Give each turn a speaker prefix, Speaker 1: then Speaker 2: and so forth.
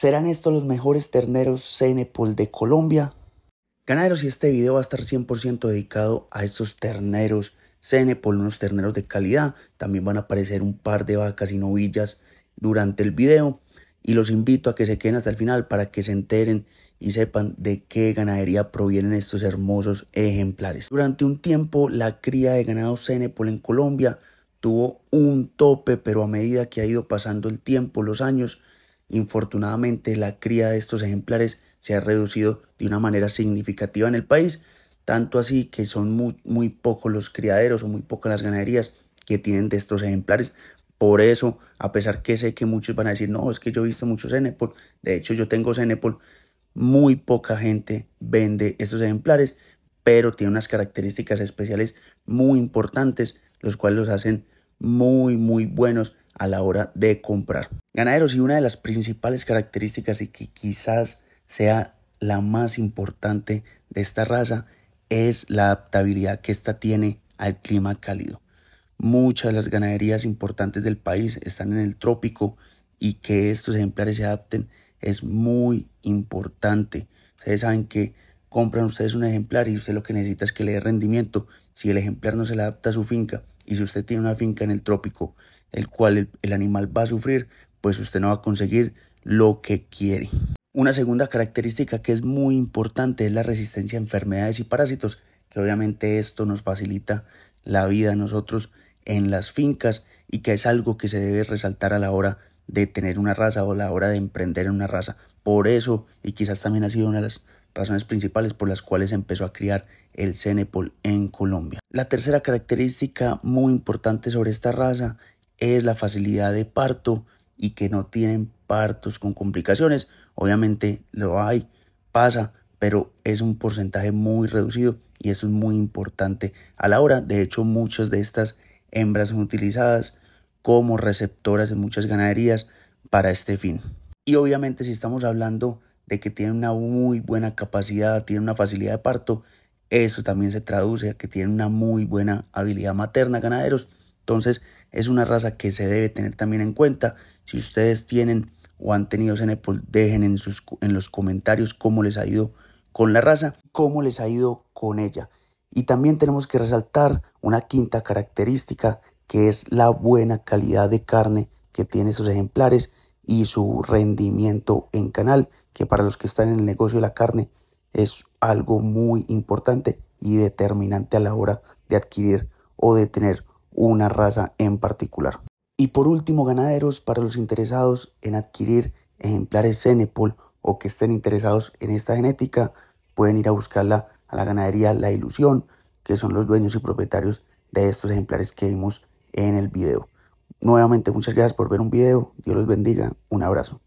Speaker 1: ¿Serán estos los mejores terneros Cenepol de Colombia? Ganaderos, y este video va a estar 100% dedicado a estos terneros Cenepol, unos terneros de calidad. También van a aparecer un par de vacas y novillas durante el video. Y los invito a que se queden hasta el final para que se enteren y sepan de qué ganadería provienen estos hermosos ejemplares. Durante un tiempo, la cría de ganado Cenepol en Colombia tuvo un tope, pero a medida que ha ido pasando el tiempo, los años, Infortunadamente la cría de estos ejemplares se ha reducido de una manera significativa en el país, tanto así que son muy, pocos los criaderos o muy pocas las ganaderías que tienen de estos ejemplares. Por eso, a pesar que sé que muchos van a decir, no, es que yo he visto muchos Cenepol, de hecho yo tengo Cenepol, muy poca gente vende estos ejemplares, pero tiene unas características especiales muy importantes, los cuales los hacen muy, muy buenos a la hora de comprar. Ganaderos, y una de las principales características y que quizás sea la más importante de esta raza es la adaptabilidad que ésta tiene al clima cálido. Muchas de las ganaderías importantes del país están en el trópico y que estos ejemplares se adapten es muy importante. Ustedes saben que compran ustedes un ejemplar y usted lo que necesita es que le dé rendimiento. Si el ejemplar no se le adapta a su finca y si usted tiene una finca en el trópico, el cual el, animal va a sufrir, pues usted no va a conseguir lo que quiere. Una segunda característica que es muy importante es la resistencia a enfermedades y parásitos, que obviamente esto nos facilita la vida a nosotros en las fincas y que es algo que se debe resaltar a la hora de tener una raza o a la hora de emprender una raza. Por eso, y quizás también ha sido una de las razones principales por las cuales empezó a criar el Cenepol en Colombia. La tercera característica muy importante sobre esta raza es la facilidad de parto y que no tienen partos con complicaciones. Obviamente lo hay, pasa, pero es un porcentaje muy reducido y eso es muy importante a la hora. De hecho, muchas de estas hembras son utilizadas como receptoras en muchas ganaderías para este fin. Y obviamente si estamos hablando de que tiene una muy buena capacidad, tiene una facilidad de parto, eso también se traduce a que tiene una muy buena habilidad materna, ganaderos. Entonces es una raza que se debe tener también en cuenta. Si ustedes tienen o han tenido Cenepol, dejen en, sus, en los comentarios cómo les ha ido con la raza, cómo les ha ido con ella. Y también tenemos que resaltar una quinta característica que es la buena calidad de carne que tienen esos ejemplares y su rendimiento en canal, que para los que están en el negocio de la carne es algo muy importante y determinante a la hora de adquirir o de tener una raza en particular. Y por último, ganaderos, para los interesados en adquirir ejemplares Cenepol o que estén interesados en esta genética, pueden ir a buscarla a la ganadería La Ilusión, que son los dueños y propietarios de estos ejemplares que vimos en el video. Nuevamente, muchas gracias por ver un video. Dios los bendiga. Un abrazo.